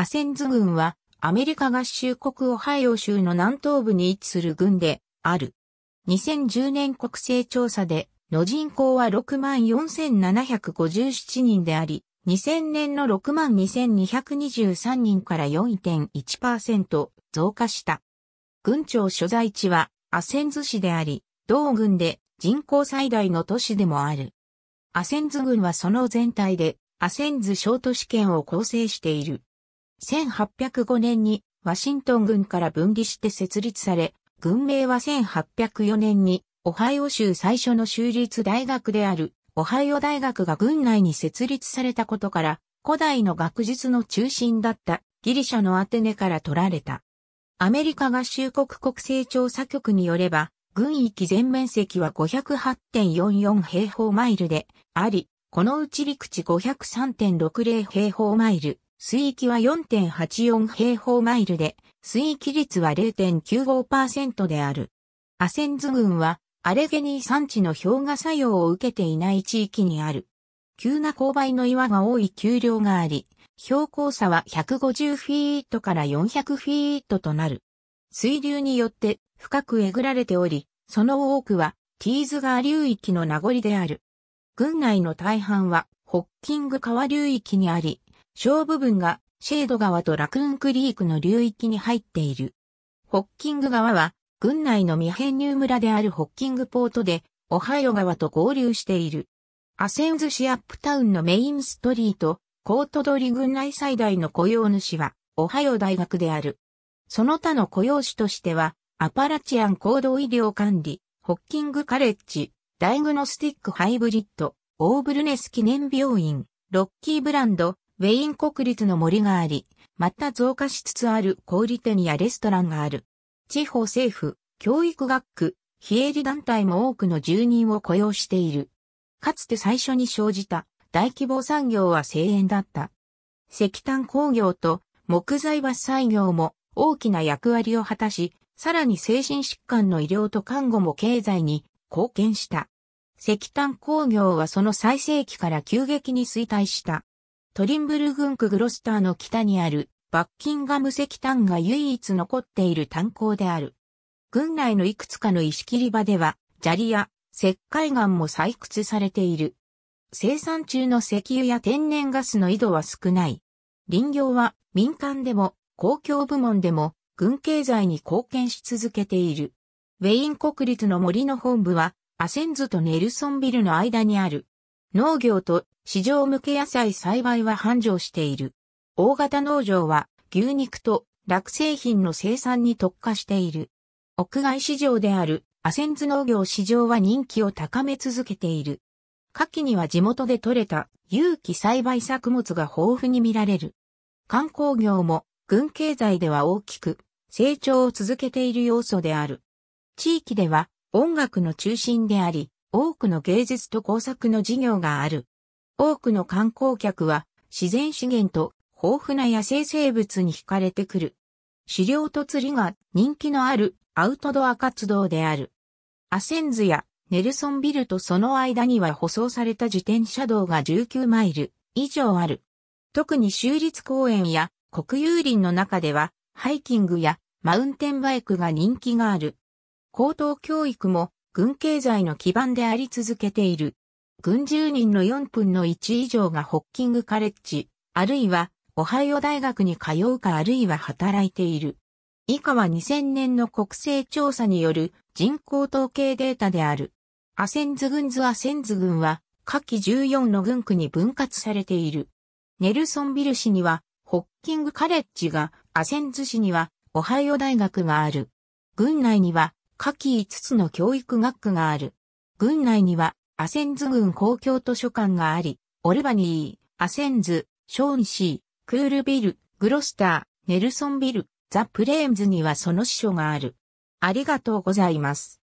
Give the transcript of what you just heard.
アセンズ軍はアメリカ合衆国オハイオ州の南東部に位置する軍である。2010年国勢調査での人口は64,757人であり、2000年の62,223人から4.1%増加した。軍庁所在地はアセンズ市であり、同軍で人口最大の都市でもある。アセンズ軍はその全体でアセンズ小都市圏を構成している。1805年にワシントン軍から分離して設立され、軍名は1804年にオハイオ州最初の州立大学であるオハイオ大学が軍内に設立されたことから、古代の学術の中心だったギリシャのアテネから取られた。アメリカ合衆国国勢調査局によれば、軍域全面積は508.44平方マイルであり、このうち陸地503.60平方マイル、水域は4.84平方マイルで、水域率は0.95%である。アセンズ群は、アレゲニー山地の氷河作用を受けていない地域にある。急な勾配の岩が多い丘陵があり、標高差は150フィートから400フィートとなる。水流によって深くえぐられており、その多くはティーズ川流域の名残である。群内の大半はホッキング川流域にあり、小部分がシェード川とラクーンクリークの流域に入っている。ホッキング川は、郡内の未編入村であるホッキングポートで、オハイオ川と合流している。アセンズ市アップタウンのメインストリート、コートドリ郡内最大の雇用主は、オハイオ大学である。その他の雇用主としては、アパラチアン行動医療管理、ホッキングカレッジ、ダイグノスティックハイブリッド、オーブルネス記念病院、ロッキーブランド、ウェイン国立の森があり、また増加しつつある小売店やレストランがある。地方政府、教育学区、非営利団体も多くの住人を雇用している。かつて最初に生じた大規模産業は声援だった。石炭工業と木材伐採業も大きな役割を果たし、さらに精神疾患の医療と看護も経済に貢献した。石炭工業はその最盛期から急激に衰退した。トリンブル郡区グロスターの北にあるバッキンガム石炭が唯一残っている炭鉱である。郡内のいくつかの石切り場では、砂利や石灰岩も採掘されている。生産中の石油や天然ガスの井戸は少ない。林業は民間でも公共部門でも軍経済に貢献し続けている。ウェイン国立の森の本部はアセンズとネルソンビルの間にある。農業と市場向け野菜栽培は繁盛している。大型農場は牛肉と落製品の生産に特化している。屋外市場であるアセンズ農業市場は人気を高め続けている。夏季には地元で採れた有機栽培作物が豊富に見られる。観光業も軍経済では大きく成長を続けている要素である。地域では音楽の中心であり、多くの芸術と工作の事業がある。多くの観光客は自然資源と豊富な野生生物に惹かれてくる。狩猟と釣りが人気のあるアウトドア活動である。アセンズやネルソンビルとその間には舗装された自転車道が19マイル以上ある。特に州立公園や国有林の中ではハイキングやマウンテンバイクが人気がある。高等教育も軍経済の基盤であり続けている。軍10人の4分の1以上がホッキングカレッジ、あるいはオハイオ大学に通うかあるいは働いている。以下は2000年の国勢調査による人口統計データである。アセンズ軍図アセンズ軍は下記14の軍区に分割されている。ネルソンビル市にはホッキングカレッジが、アセンズ市にはオハイオ大学がある。軍内には下記5つの教育学区がある。軍内にはアセンズ郡公共図書館があり、オルバニー、アセンズ、ショーンシー、クールビル、グロスター、ネルソンビル、ザ・プレーンズにはその支所がある。ありがとうございます。